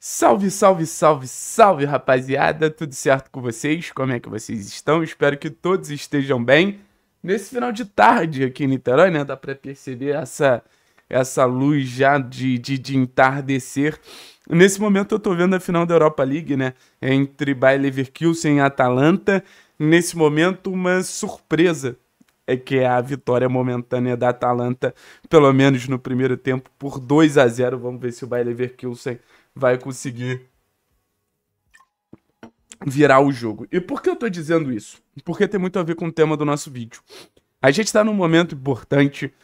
Salve, salve, salve, salve, rapaziada! Tudo certo com vocês? Como é que vocês estão? Espero que todos estejam bem. Nesse final de tarde aqui em Niterói, né? Dá pra perceber essa, essa luz já de, de, de entardecer. Nesse momento eu tô vendo a final da Europa League, né? Entre Bayer Leverkusen e Atalanta. Nesse momento, uma surpresa é que é a vitória momentânea da Atalanta, pelo menos no primeiro tempo, por 2 a 0 Vamos ver se o Bayer Leverkusen vai conseguir virar o jogo. E por que eu tô dizendo isso? Porque tem muito a ver com o tema do nosso vídeo. A gente tá num momento importante,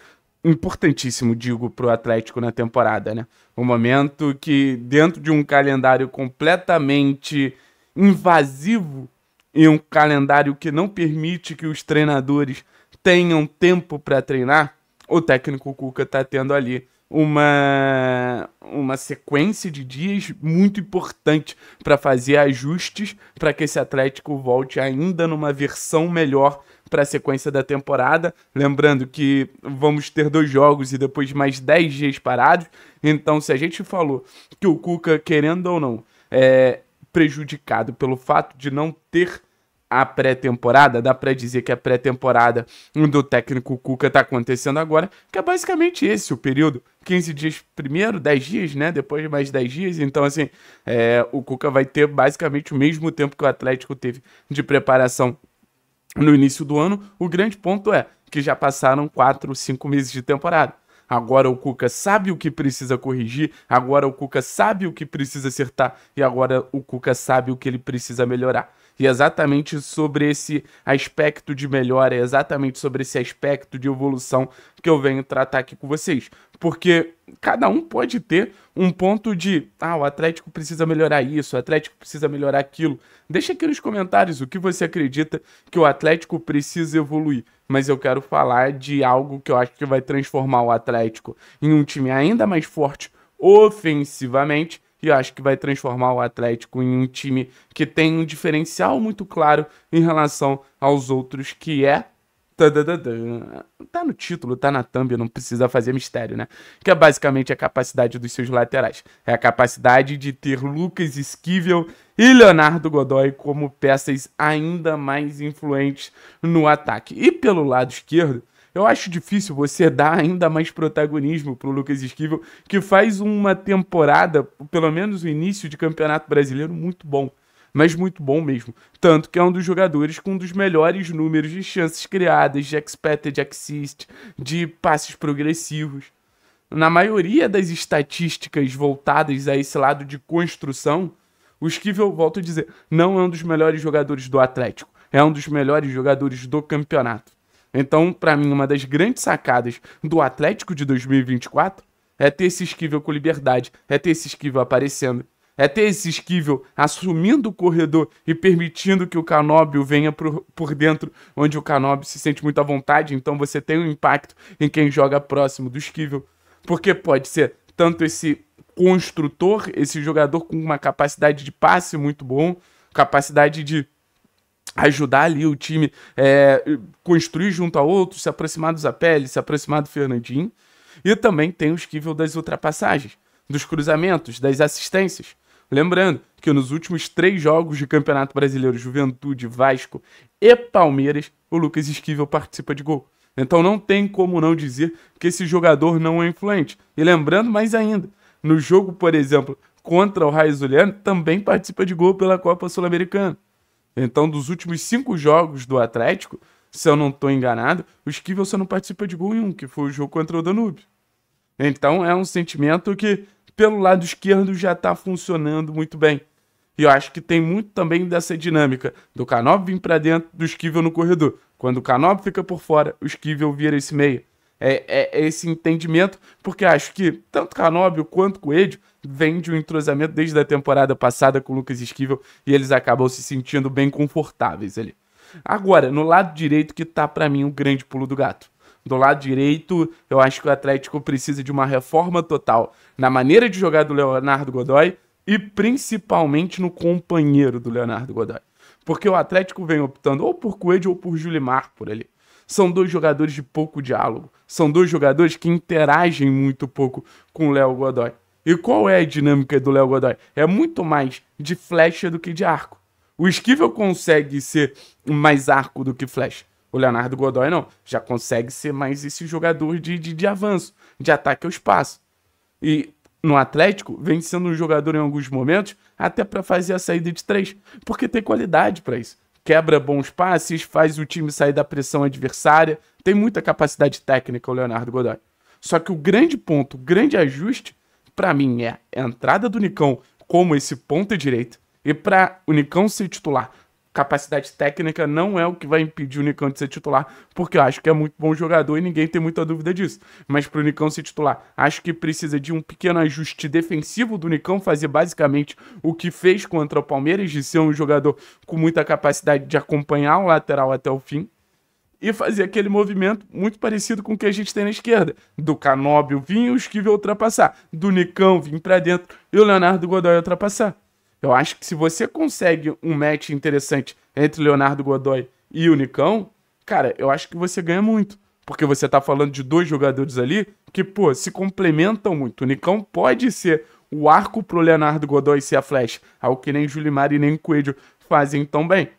importantíssimo, digo, pro Atlético na temporada, né? Um momento que, dentro de um calendário completamente invasivo e um calendário que não permite que os treinadores tenham tempo para treinar, o técnico Cuca tá tendo ali uma, uma sequência de dias muito importante para fazer ajustes para que esse Atlético volte ainda numa versão melhor para a sequência da temporada. Lembrando que vamos ter dois jogos e depois mais dez dias parados. Então, se a gente falou que o Cuca, querendo ou não, é prejudicado pelo fato de não ter a pré-temporada, dá para dizer que a pré-temporada do técnico Cuca tá acontecendo agora, que é basicamente esse o período, 15 dias primeiro, 10 dias, né, depois mais 10 dias, então assim, é, o Cuca vai ter basicamente o mesmo tempo que o Atlético teve de preparação no início do ano, o grande ponto é que já passaram 4, 5 meses de temporada. Agora o Cuca sabe o que precisa corrigir, agora o Cuca sabe o que precisa acertar e agora o Cuca sabe o que ele precisa melhorar e exatamente sobre esse aspecto de melhora, é exatamente sobre esse aspecto de evolução que eu venho tratar aqui com vocês. Porque cada um pode ter um ponto de, ah, o Atlético precisa melhorar isso, o Atlético precisa melhorar aquilo. Deixa aqui nos comentários o que você acredita que o Atlético precisa evoluir. Mas eu quero falar de algo que eu acho que vai transformar o Atlético em um time ainda mais forte ofensivamente e acho que vai transformar o Atlético em um time que tem um diferencial muito claro em relação aos outros, que é Tá no título, tá na thumb, não precisa fazer mistério, né? Que é basicamente a capacidade dos seus laterais. É a capacidade de ter Lucas Esquivel e Leonardo Godoy como peças ainda mais influentes no ataque. E pelo lado esquerdo, eu acho difícil você dar ainda mais protagonismo pro Lucas Esquivel, que faz uma temporada, pelo menos o início de Campeonato Brasileiro, muito bom. Mas muito bom mesmo. Tanto que é um dos jogadores com um dos melhores números de chances criadas, de expected assist, de passes progressivos. Na maioria das estatísticas voltadas a esse lado de construção, o Esquivel, volto a dizer, não é um dos melhores jogadores do Atlético. É um dos melhores jogadores do campeonato. Então, para mim, uma das grandes sacadas do Atlético de 2024 é ter esse esquivel com liberdade, é ter esse esquivel aparecendo, é ter esse esquivel assumindo o corredor e permitindo que o Canóbio venha por, por dentro, onde o Canóbio se sente muito à vontade, então você tem um impacto em quem joga próximo do esquivel. Porque pode ser tanto esse construtor, esse jogador com uma capacidade de passe muito bom, capacidade de ajudar ali o time é, construir junto a outros, se aproximar do Zapelli, se aproximar do Fernandinho. E também tem o esquivel das ultrapassagens, dos cruzamentos, das assistências. Lembrando que nos últimos três jogos de Campeonato Brasileiro, Juventude, Vasco e Palmeiras, o Lucas Esquivel participa de gol. Então não tem como não dizer que esse jogador não é influente. E lembrando mais ainda, no jogo, por exemplo, contra o Raizuliano, também participa de gol pela Copa Sul-Americana. Então, dos últimos cinco jogos do Atlético, se eu não estou enganado, o Esquivel só não participa de gol em um, que foi o jogo contra o Danúbio. Então, é um sentimento que, pelo lado esquerdo, já está funcionando muito bem. E eu acho que tem muito também dessa dinâmica do Canop vir para dentro, do Esquivel no corredor. Quando o Canop fica por fora, o Esquivel vira esse meio é, é esse entendimento, porque acho que tanto Canóbio quanto Coelho vem de um entrosamento desde a temporada passada com o Lucas Esquivel e eles acabam se sentindo bem confortáveis ali. Agora, no lado direito que tá para mim um grande pulo do gato. Do lado direito, eu acho que o Atlético precisa de uma reforma total na maneira de jogar do Leonardo Godoy e principalmente no companheiro do Leonardo Godoy. Porque o Atlético vem optando ou por Coelho ou por Julimar por ali. São dois jogadores de pouco diálogo. São dois jogadores que interagem muito pouco com o Léo Godoy. E qual é a dinâmica do Léo Godoy? É muito mais de flecha do que de arco. O Esquivel consegue ser mais arco do que flecha. O Leonardo Godoy não. Já consegue ser mais esse jogador de, de, de avanço, de ataque ao espaço. E no Atlético, vem sendo um jogador em alguns momentos até para fazer a saída de três, porque tem qualidade para isso quebra bons passes, faz o time sair da pressão adversária. Tem muita capacidade técnica o Leonardo Godoy. Só que o grande ponto, o grande ajuste, para mim, é a entrada do Nicão como esse ponta direito. E para o Nicão ser titular capacidade técnica não é o que vai impedir o Nicão de ser titular, porque eu acho que é muito bom jogador e ninguém tem muita dúvida disso. Mas para o Nicão ser titular, acho que precisa de um pequeno ajuste defensivo do Nicão fazer basicamente o que fez contra o Palmeiras, de ser um jogador com muita capacidade de acompanhar o lateral até o fim, e fazer aquele movimento muito parecido com o que a gente tem na esquerda. Do Canóbio vir o Esquivel ultrapassar, do Nicão vir para dentro e o Leonardo Godoy ultrapassar. Eu acho que se você consegue um match interessante entre Leonardo Godoy e o Nicão, cara, eu acho que você ganha muito. Porque você tá falando de dois jogadores ali que, pô, se complementam muito. O Nicão pode ser o arco pro Leonardo Godoy ser a flecha, algo que nem Julimar e nem Coelho fazem tão bem.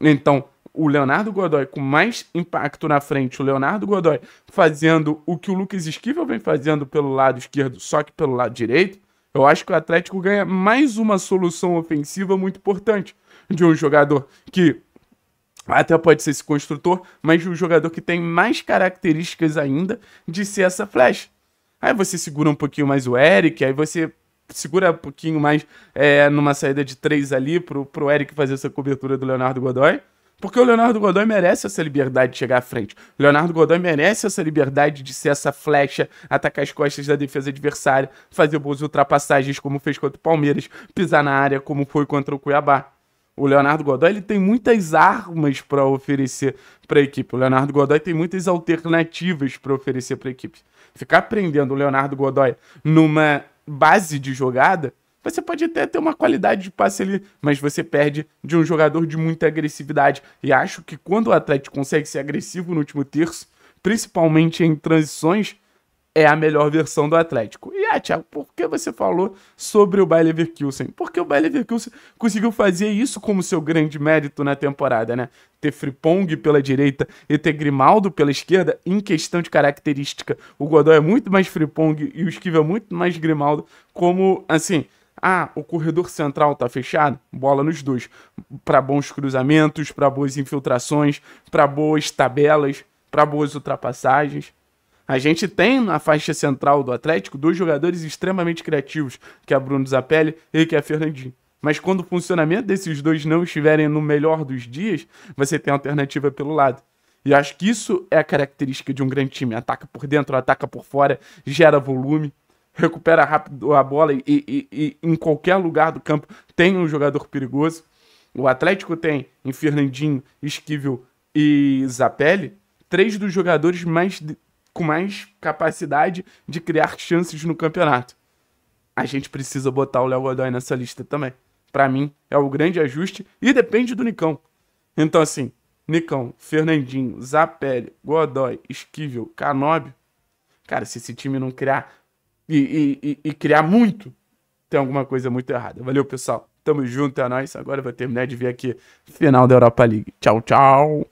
Então, o Leonardo Godoy com mais impacto na frente, o Leonardo Godoy fazendo o que o Lucas Esquivel vem fazendo pelo lado esquerdo, só que pelo lado direito, eu acho que o Atlético ganha mais uma solução ofensiva muito importante de um jogador que até pode ser esse construtor, mas de um jogador que tem mais características ainda de ser essa flecha. Aí você segura um pouquinho mais o Eric, aí você segura um pouquinho mais é, numa saída de três ali pro, pro Eric fazer essa cobertura do Leonardo Godoy. Porque o Leonardo Godoy merece essa liberdade de chegar à frente. O Leonardo Godoy merece essa liberdade de ser essa flecha, atacar as costas da defesa adversária, fazer boas ultrapassagens como fez contra o Palmeiras, pisar na área como foi contra o Cuiabá. O Leonardo Godoy ele tem muitas armas para oferecer para a equipe. O Leonardo Godoy tem muitas alternativas para oferecer para a equipe. Ficar prendendo o Leonardo Godoy numa base de jogada você pode até ter uma qualidade de passe ali, mas você perde de um jogador de muita agressividade. E acho que quando o Atlético consegue ser agressivo no último terço, principalmente em transições, é a melhor versão do Atlético. E ah, Thiago, por que você falou sobre o Bayer Leverkusen? Porque o Bayer Leverkusen conseguiu fazer isso como seu grande mérito na temporada, né? Ter Fripong pela direita e ter Grimaldo pela esquerda, em questão de característica, o Godoy é muito mais Fripong e o Esquiva é muito mais Grimaldo, como, assim, ah, o corredor central tá fechado? Bola nos dois. Para bons cruzamentos, para boas infiltrações, para boas tabelas, para boas ultrapassagens. A gente tem na faixa central do Atlético dois jogadores extremamente criativos, que é Bruno Zapelli e que é Fernandinho. Mas quando o funcionamento desses dois não estiverem no melhor dos dias, você tem alternativa pelo lado. E acho que isso é a característica de um grande time. Ataca por dentro, ataca por fora, gera volume recupera rápido a bola e, e, e em qualquer lugar do campo tem um jogador perigoso. O Atlético tem em Fernandinho, Esquivel e Zapelli três dos jogadores mais com mais capacidade de criar chances no campeonato. A gente precisa botar o Léo Godoy nessa lista também. Para mim, é o grande ajuste e depende do Nicão. Então, assim, Nicão, Fernandinho, Zapelli, Godoy, Esquivel, Canóbio. Cara, se esse time não criar e, e, e criar muito, tem alguma coisa muito errada. Valeu, pessoal. Tamo junto, é nóis. Agora eu vou terminar de ver aqui final da Europa League. Tchau, tchau.